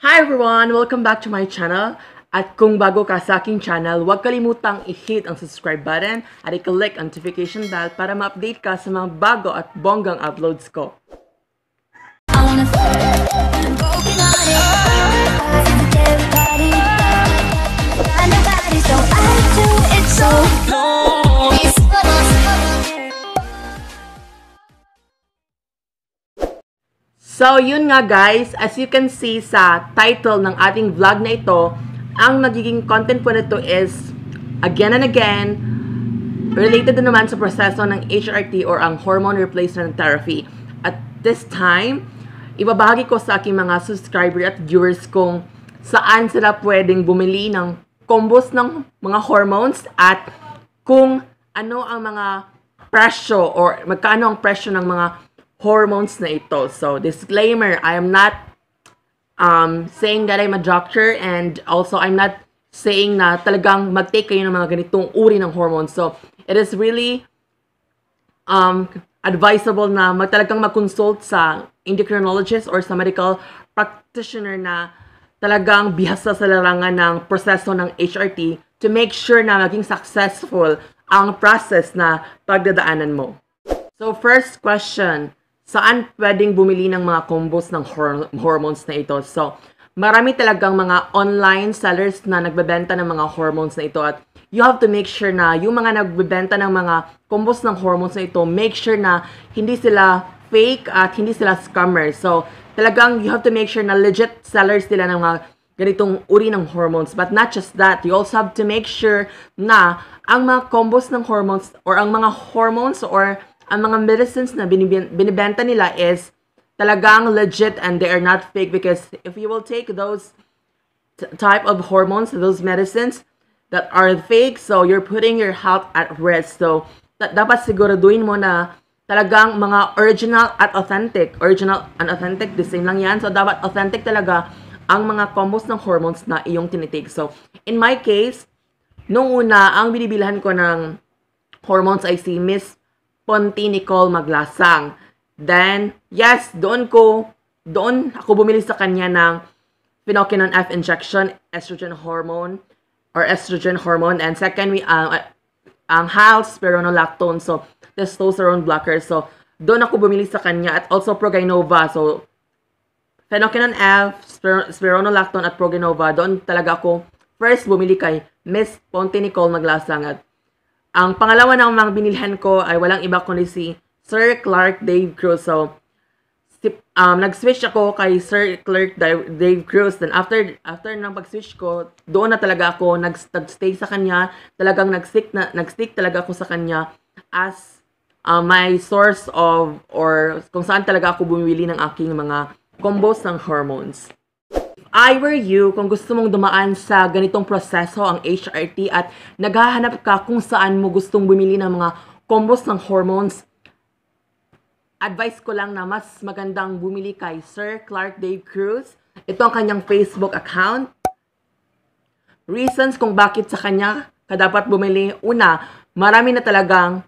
Hi everyone! Welcome back to my channel. At kung bago ka sa aking channel, huwag kalimutang i-hit ang subscribe button at i-click ang notification bell para ma-update ka sa mga bago at bonggang uploads ko. So So, yun nga guys, as you can see sa title ng ating vlog na ito, ang magiging content po nito is, again and again, related na naman sa proseso ng HRT or ang Hormone Replacement Therapy. At this time, ibabahagi ko sa aking mga subscriber at viewers kung saan sila pwedeng bumili ng combos ng mga hormones at kung ano ang mga presyo or magkano ang presyo ng mga hormones na ito. So, disclaimer, I am not um, saying that I'm a doctor and also I'm not saying na talagang mag-take kayo ng mga ganitong uri ng hormones. So, it is really um, advisable na mag talagang mag-consult sa endocrinologist or sa medical practitioner na talagang bihasa sa larangan ng proseso ng HRT to make sure na maging successful ang process na pagdadaanan mo. So, first question, saan pwedeng bumili ng mga combos ng hor- hormones na ito. So, marami talagang mga online sellers na nagbebenta ng mga hormones na ito at you have to make sure na yung mga nagbebenta ng mga combos ng hormones na ito, make sure na hindi sila fake at hindi sila scammer. So, talagang you have to make sure na legit sellers sila ng mga ganitong uri ng hormones. But not just that, you also have to make sure na ang mga combos ng hormones or ang mga hormones or ang mga medicines na binibenta nila is talagang legit and they are not fake because if you will take those type of hormones, those medicines that are fake, so you're putting your health at risk. So, dapat siguraduhin mo na talagang mga original at authentic. Original and authentic, the same lang yan. So, dapat authentic talaga ang mga combos ng hormones na iyong tinitake. So, in my case, nung una, ang binibilhan ko ng hormones ay si Miss Ponti Nicole Maglasang. Then, yes, doon ko, doon ako bumili sa kanya ng Phenokinon F injection, estrogen hormone, or estrogen hormone. And second, we, um, uh, ang um, house, spironolactone, so testosterone blocker. So, doon ako bumili sa kanya at also Progynova. So, Phenokinon F, spironolactone at Progynova, doon talaga ako first bumili kay Miss Ponte Nicole Maglasang at ang pangalawa ng mga binilhan ko ay walang iba kundi si Sir Clark Dave Cruz. So, um, nag-switch ako kay Sir Clark Dave Cruz. Then after, after ng pag-switch ko, doon na talaga ako nag-stay sa kanya. Talagang nag-stick, na, nag talaga ako sa kanya as uh, my source of or kung saan talaga ako bumili ng aking mga combos ng hormones. I were you, kung gusto mong dumaan sa ganitong proseso ang HRT at naghahanap ka kung saan mo gustong bumili ng mga combos ng hormones, advice ko lang na mas magandang bumili kay Sir Clark Dave Cruz. Ito ang kanyang Facebook account. Reasons kung bakit sa kanya ka dapat bumili. Una, marami na talagang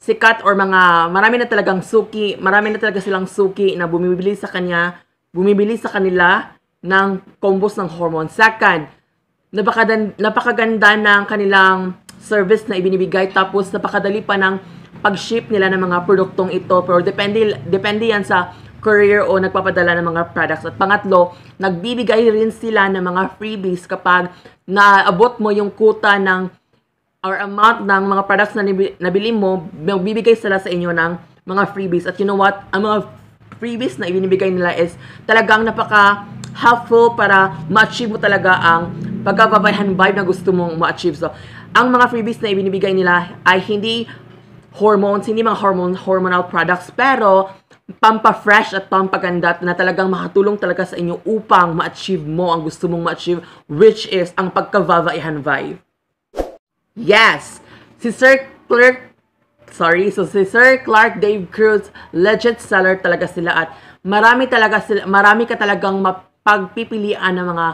sikat or mga marami na talagang suki, marami na talaga silang suki na bumibili sa kanya, bumibili sa kanila ng combos ng hormones. Second, napakaganda, napakaganda ng kanilang service na ibinibigay tapos napakadali pa ng pag-ship nila ng mga produktong ito. Pero depende, depende yan sa courier o nagpapadala ng mga products. At pangatlo, nagbibigay rin sila ng mga freebies kapag naabot mo yung kuta ng or amount ng mga products na nabili mo, magbibigay sila sa inyo ng mga freebies. At you know what? Ang mga freebies na ibinibigay nila is talagang napaka helpful para ma-achieve mo talaga ang pagkakabayan vibe na gusto mong ma-achieve. So, ang mga freebies na ibinibigay nila ay hindi hormones, hindi mga hormone, hormonal products, pero pampa-fresh at pampaganda na talagang makatulong talaga sa inyo upang ma-achieve mo ang gusto mong ma-achieve, which is ang pagkavavaihan vibe. Yes! Si Sir Clark, sorry, so si Sir Clark Dave Cruz, legit seller talaga sila at marami talaga sila, marami ka talagang map pagpipilian ng mga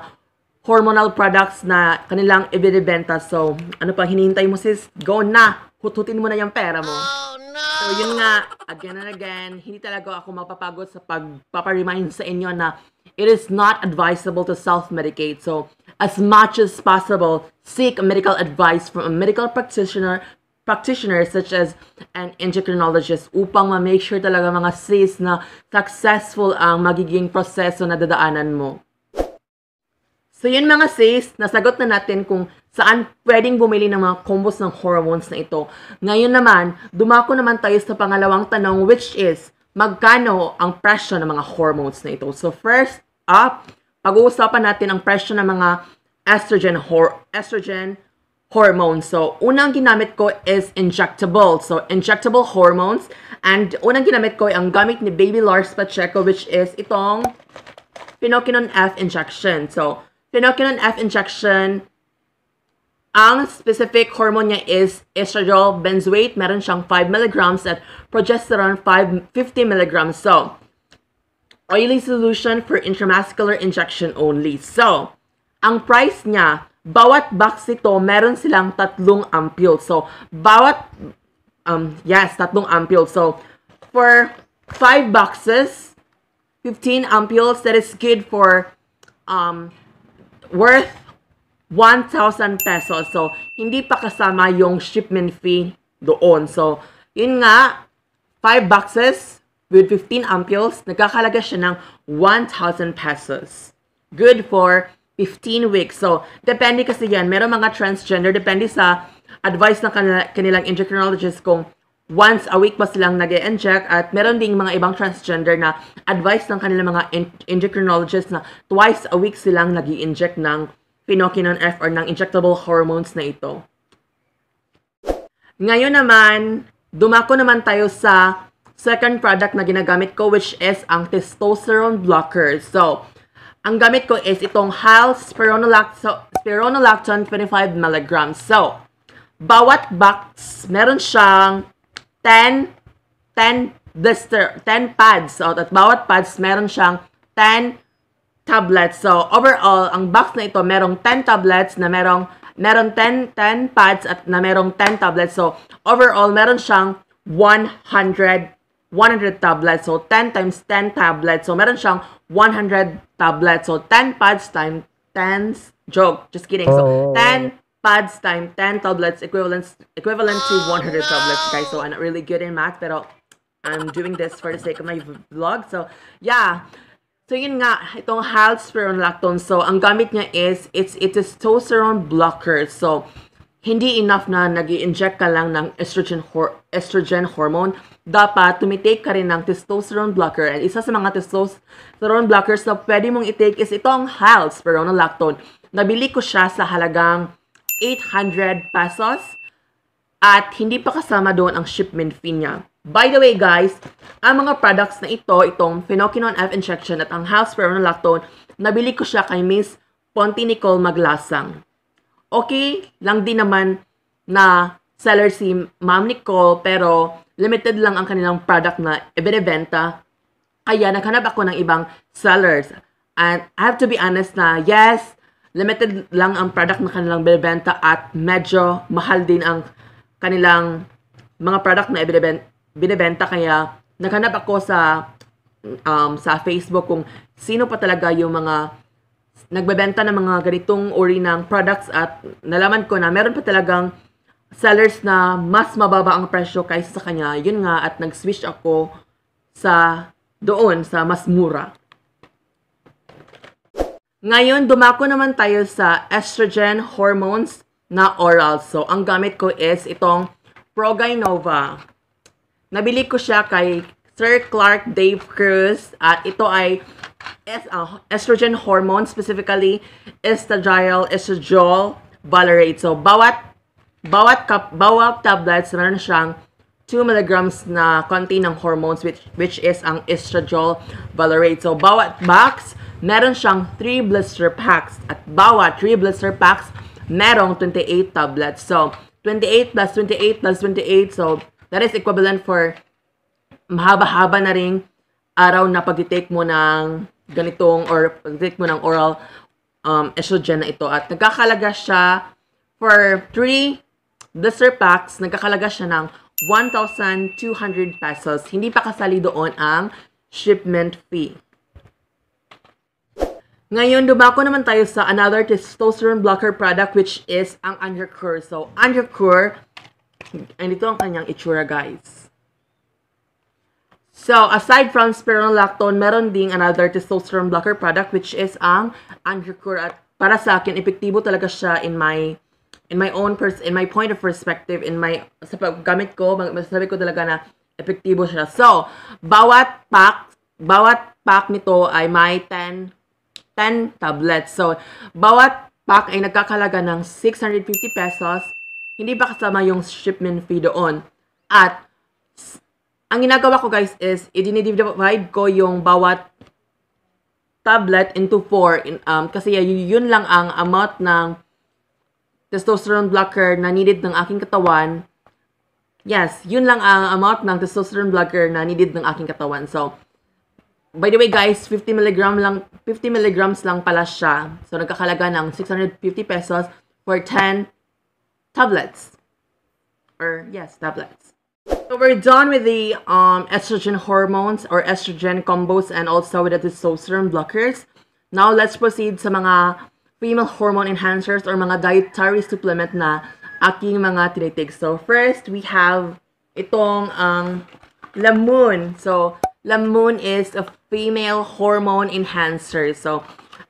hormonal products na kanilang ibinibenta. So, ano pa, hinihintay mo sis? Go na! Hututin mo na yung pera mo. Oh, no! So, yun nga, again and again, hindi talaga ako mapapagod sa pagpaparemind sa inyo na it is not advisable to self-medicate. So, as much as possible, seek medical advice from a medical practitioner practitioners such as an endocrinologist upang ma-make sure talaga mga sis na successful ang magiging proseso na dadaanan mo. So yun mga sis, nasagot na natin kung saan pwedeng bumili ng mga combos ng hormones na ito. Ngayon naman, dumako naman tayo sa pangalawang tanong which is, magkano ang presyo ng mga hormones na ito? So first up, pag-uusapan natin ang presyo ng mga estrogen, hor estrogen hormones. So, unang ginamit ko is injectable. So, injectable hormones. And unang ginamit ko ay ang gamit ni Baby Lars Pacheco which is itong Pinokinon F injection. So, Pinokinon F injection, ang specific hormone niya is estradiol benzoate. Meron siyang 5 mg at progesterone 5, 50 mg. So, oily solution for intramuscular injection only. So, ang price niya, bawat box nito, meron silang tatlong ampule. So, bawat, um, yes, tatlong ampule. So, for 5 boxes, 15 ampules, that is good for, um, worth 1,000 pesos. So, hindi pa kasama yung shipment fee doon. So, yun nga, 5 boxes with 15 ampules, nagkakalaga siya ng 1,000 pesos. Good for 15 weeks. So, depende kasi yan. Meron mga transgender, depende sa advice ng kanila, kanilang endocrinologist kung once a week ba silang nag inject at meron ding mga ibang transgender na advice ng kanilang mga endocrinologist na twice a week silang nag inject ng pinokinon F or ng injectable hormones na ito. Ngayon naman, dumako naman tayo sa second product na ginagamit ko which is ang testosterone blocker. So, ang gamit ko is itong HAL Spironolactone, 25 mg. So, bawat box, meron siyang 10, 10 blister, 10 pads. So, at bawat pads, meron siyang 10 tablets. So, overall, ang box na ito, merong 10 tablets na merong, meron 10, 10 pads at na merong 10 tablets. So, overall, meron siyang 100 100 tablets. So, 10 times 10 tablets. So, meron siyang 100 tablets. So, 10 pads times 10 joke. Just kidding. So, 10 pads times 10 tablets equivalent equivalent to 100 tablets, guys. So, I'm not really good in math, pero I'm doing this for the sake of my vlog. So, yeah. So, yun nga, itong halsperon lactone. So, ang gamit niya is, it's, it is testosterone blocker. So, hindi enough na nag inject ka lang ng estrogen, hor- estrogen hormone. Dapat tumitake ka rin ng testosterone blocker. And isa sa mga testosterone blockers na pwede mong itake is itong HALS, spironolactone. Nabili ko siya sa halagang 800 pesos at hindi pa kasama doon ang shipment fee niya. By the way guys, ang mga products na ito, itong Phenokinon F injection at ang HALS spironolactone, nabili ko siya kay Miss Ponti Nicole Maglasang okay lang din naman na seller si Ma'am Nicole pero limited lang ang kanilang product na ibinebenta. Kaya naghanap ako ng ibang sellers. And I have to be honest na yes, limited lang ang product na kanilang binibenta at medyo mahal din ang kanilang mga product na binibenta. Kaya naghanap ako sa um, sa Facebook kung sino pa talaga yung mga nagbebenta ng mga ganitong uri ng products at nalaman ko na meron pa talagang sellers na mas mababa ang presyo kaysa sa kanya. Yun nga at nag-switch ako sa doon sa mas mura. Ngayon, dumako naman tayo sa estrogen hormones na oral. So, ang gamit ko is itong Progynova. Nabili ko siya kay Sir Clark Dave Cruz at ito ay es uh, estrogen hormone, specifically estradiol, estradiol, valerate. So, bawat bawat cup, bawat tablets meron siyang 2 milligrams na konti ng hormones which which is ang estradiol valerate. So, bawat box meron siyang 3 blister packs at bawat 3 blister packs merong 28 tablets. So, 28 plus 28 plus 28. So, that is equivalent for mahaba-haba na ring araw na pag-take mo ng ganitong or pag mo ng oral um, estrogen na ito. At nagkakalaga siya for 3 blister packs, nagkakalaga siya ng 1,200 pesos. Hindi pa kasali doon ang shipment fee. Ngayon, dumako naman tayo sa another testosterone blocker product which is ang Undercure. So, Undercure, and ito ang kanyang itsura guys. So, aside from spironolactone, meron ding another testosterone blocker product which is ang Androcur. At para sa akin, epektibo talaga siya in my in my own pers in my point of perspective, in my sa paggamit ko, masasabi ko talaga na epektibo siya. So, bawat pack, bawat pack nito ay may 10 10 tablets. So, bawat pack ay nagkakalaga ng 650 pesos. Hindi pa kasama yung shipment fee doon. At ang ginagawa ko guys is, i-divide ko yung bawat tablet into 4 in, um, kasi yun lang ang amount ng testosterone blocker na needed ng aking katawan. Yes, yun lang ang amount ng testosterone blocker na needed ng aking katawan. So, by the way guys, 50 mg lang 50 milligrams lang pala siya. So, nagkakalaga ng 650 pesos for 10 tablets. Or, yes, tablets. So we're done with the um, estrogen hormones or estrogen combos and also with the testosterone blockers. Now let's proceed sa mga female hormone enhancers or mga dietary supplement na aking mga tinitig. So first, we have itong um, Lamoon. So, Lamoon is a female hormone enhancer. So,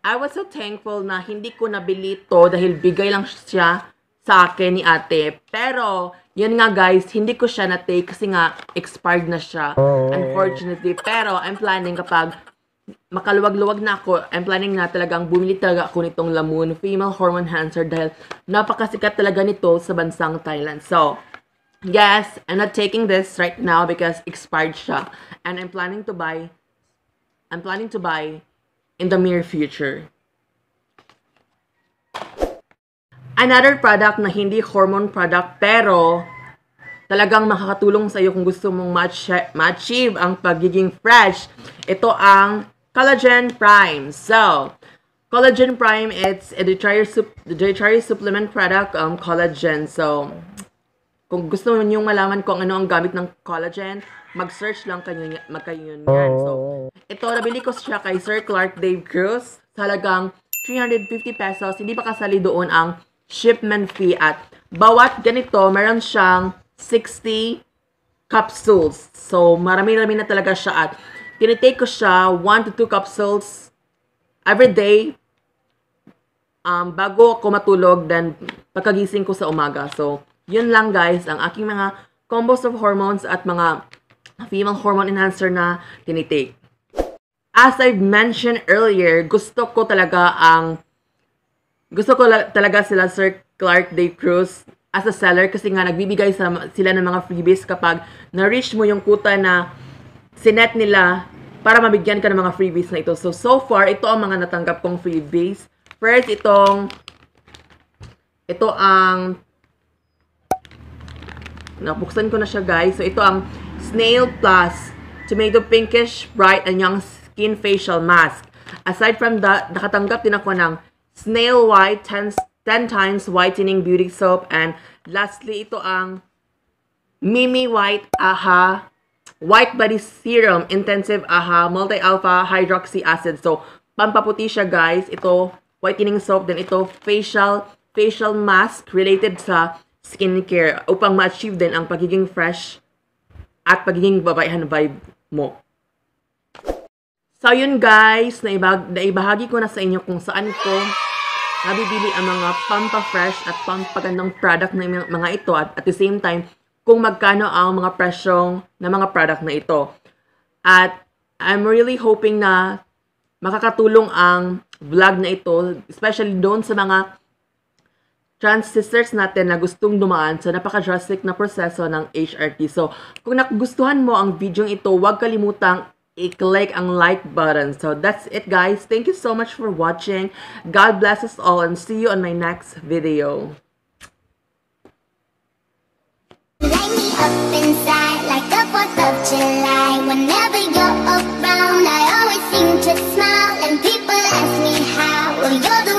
I was so thankful na hindi ko nabili to dahil bigay lang siya sa akin ni ate. Pero, yun nga guys, hindi ko siya na-take kasi nga expired na siya. Unfortunately. Pero, I'm planning kapag makaluwag-luwag na ako, I'm planning na talagang bumili talaga ako nitong Lamoon Female Hormone Enhancer dahil napakasikat talaga nito sa bansang Thailand. So, yes, I'm not taking this right now because expired siya. And I'm planning to buy, I'm planning to buy in the near future. another product na hindi hormone product pero talagang makakatulong sa iyo kung gusto mong ma-achieve ang pagiging fresh. Ito ang Collagen Prime. So, Collagen Prime, it's a dietary, sup dietary supplement product, um, collagen. So, kung gusto mo yung malaman kung ano ang gamit ng collagen, mag-search lang kayo, magkayon yan. So, ito, nabili ko siya kay Sir Clark Dave Cruz. Talagang 350 pesos. Hindi pa kasali doon ang shipment fee at bawat ganito meron siyang 60 capsules. So marami-rami na talaga siya at tinitake ko siya 1 to 2 capsules every day um, bago ako matulog then pagkagising ko sa umaga. So yun lang guys ang aking mga combos of hormones at mga female hormone enhancer na tinitake. As I've mentioned earlier, gusto ko talaga ang gusto ko talaga sila Sir Clark Day Cruz as a seller kasi nga nagbibigay sa, sila ng mga freebies kapag na-reach mo yung kuta na sinet nila para mabigyan ka ng mga freebies na ito. So, so far, ito ang mga natanggap kong freebies. First, itong ito ang nabuksan ko na siya guys. So, ito ang Snail Plus Tomato Pinkish Bright and Young Skin Facial Mask. Aside from that, nakatanggap din ako ng Snail White 10, 10 Times Whitening Beauty Soap. And lastly, ito ang Mimi White Aha White Body Serum Intensive Aha Multi-Alpha Hydroxy Acid. So, pampaputi siya guys. Ito, whitening soap. Then ito, facial facial mask related sa skincare upang ma-achieve din ang pagiging fresh at pagiging babaehan vibe mo. So, yun guys, naibahagi, naibahagi ko na sa inyo kung saan ko nabibili ang mga Fresh at pampagandang product ng mga ito at at the same time, kung magkano ang mga presyong ng mga product na ito. At I'm really hoping na makakatulong ang vlog na ito, especially doon sa mga trans sisters natin na gustong dumaan sa napaka-drastic na proseso ng HRT. So, kung nagustuhan mo ang video ito, huwag kalimutang click ang like button. So that's it guys. Thank you so much for watching. God bless us all and see you on my next video. Whenever you're around, I always seem to smile And people ask me how, well you're the